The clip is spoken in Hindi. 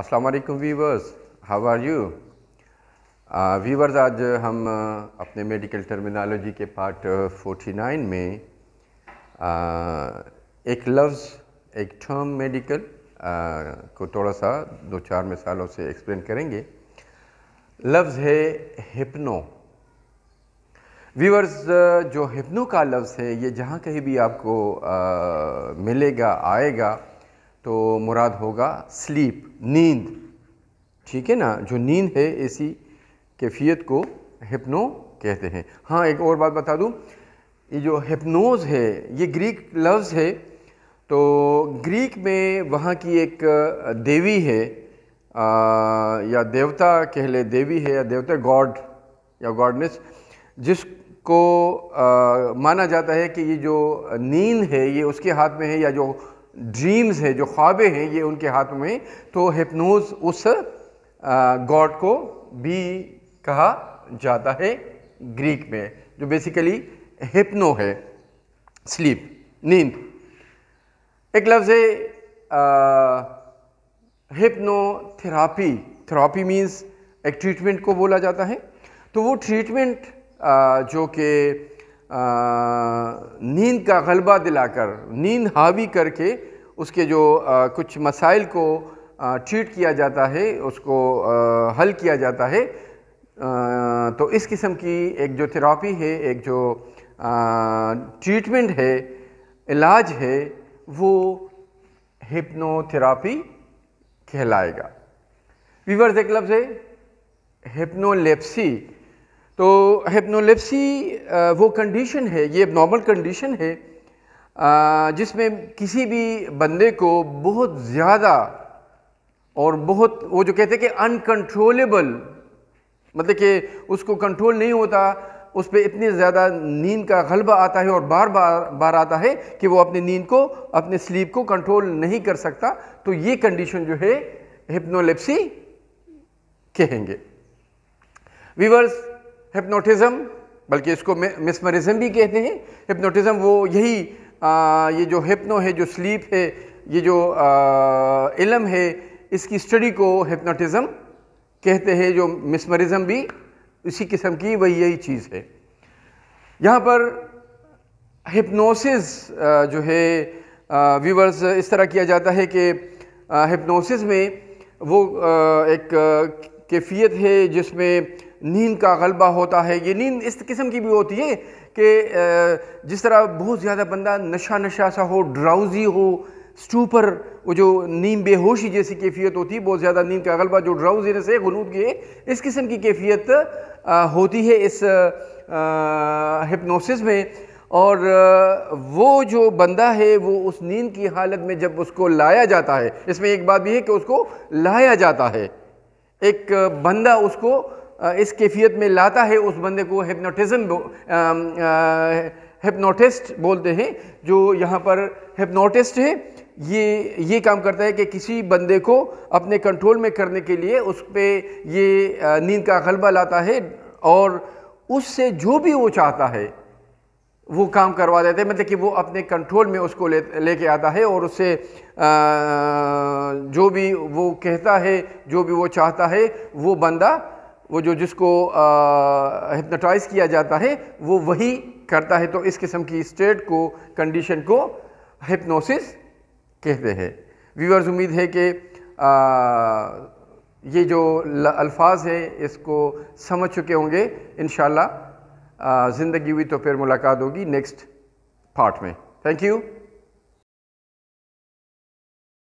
असलकम viewers how are you viewers आज हम uh, अपने मेडिकल टर्मिनोलॉजी के पार्ट 49 uh, में आ, uh, एक लफ्ज़ एक टर्म मेडिकल को थोड़ा सा दो चार मिसालों से एक्सप्लेन करेंगे लफ्ज़ है हिप्नो वीवर्स जो हिप्नो का लफ्ज़ है ये जहाँ कहीं भी आपको आ, मिलेगा आएगा तो मुराद होगा स्लीप नींद ठीक है ना जो नींद है ऐसी कैफियत को हिप्नो कहते हैं हाँ एक और बात बता दूँ ये जो हिप्नोज़ है ये ग्रीक लफ्ज़ है तो ग्रीक में वहाँ की एक देवी है आ, या देवता कह ले देवी है या देवता गॉड या गॉडनेस जिसको आ, माना जाता है कि ये जो नींद है ये उसके हाथ में है या जो ड्रीम्स हैं जो ख्वाबें हैं ये उनके हाथ में तो हिप्नोज उस गॉड को भी कहा जाता है ग्रीक में जो बेसिकली हिप्नो है स्लीप नींद एक लफ्ज़ है हिप्नोथेरापी थेरापी मीन्स एक ट्रीटमेंट को बोला जाता है तो वो ट्रीटमेंट जो कि नींद का गलबा दिलाकर नींद हावी करके उसके जो आ, कुछ मसाइल को ट्रीट किया जाता है उसको आ, हल किया जाता है आ, तो इस किस्म की एक जो थेरापी है एक जो ट्रीटमेंट है इलाज है वो हिप्नोथेरापी कहलाएगा वीवर्स एक लफ्ज़ है हिप्नोलेप्सी तो हेप्नोलेप्सी वो कंडीशन है ये नॉर्मल कंडीशन है जिसमें किसी भी बंदे को बहुत ज़्यादा और बहुत वो जो कहते हैं कि अनकंट्रोलेबल मतलब कि उसको कंट्रोल नहीं होता उस पर इतनी ज़्यादा नींद का गलबा आता है और बार बार बार आता है कि वो अपनी नींद को अपने स्लीप को कंट्रोल नहीं कर सकता तो ये कंडीशन जो है हिप्नोलेप्सी कहेंगे वीवर्स हिप्नोटिज़म बल्कि इसको मिसमरिज़म भी कहते हैं हिप्नोटिज़म वो यही आ, ये जो हिप्नो है जो स्लीप है ये जो आ, इलम है इसकी स्टडी को हिप्नोटिज़म कहते हैं जो मिसमरिज़म भी इसी किस्म की वही यही चीज़ है यहाँ पर हिप्नोसिस जो है व्यूवर्स इस तरह किया जाता है कि हिप्नोसिस में वो एक कैफियत है जिसमें नींद का गलबा होता है ये नींद इस किस्म की भी होती है कि जिस तरह बहुत ज़्यादा बंदा नशा नशा सा हो ड्राउजी हो स्टूपर वो जो नींद बेहोशी जैसी कैफियत होती है बहुत ज़्यादा नींद का गलबा जो ड्राउजी से गलूद की है इस किस्म की कैफियत होती है इस हिप्नोसिस में और वो जो बंदा है वो उस नींद की हालत में जब उसको लाया जाता है इसमें एक बात भी है कि उसको लाया जाता है एक बंदा उसको इस कैफियत में लाता है उस बंदे को हिप्नोटिज्म हिप्नोटिस्ट बोलते हैं जो यहाँ पर हिप्नोटिस्ट है ये ये काम करता है कि किसी बंदे को अपने कंट्रोल में करने के लिए उस पर ये नींद का गलबा लाता है और उससे जो भी वो चाहता है वो काम करवा देते हैं मतलब कि वो अपने कंट्रोल में उसको ले लेके आता है और उससे जो भी वो कहता है जो भी वो चाहता है वो बंदा वो जो जिसको हिप्नोटाइज़ किया जाता है वो वही करता है तो इस किस्म की स्टेट को कंडीशन को हिप्नोसिस कहते हैं व्यूअर्स उम्मीद है कि ये जो अल्फाज हैं इसको समझ चुके होंगे इन ज़िंदगी हुई तो फिर मुलाकात होगी नेक्स्ट पार्ट में थैंक यू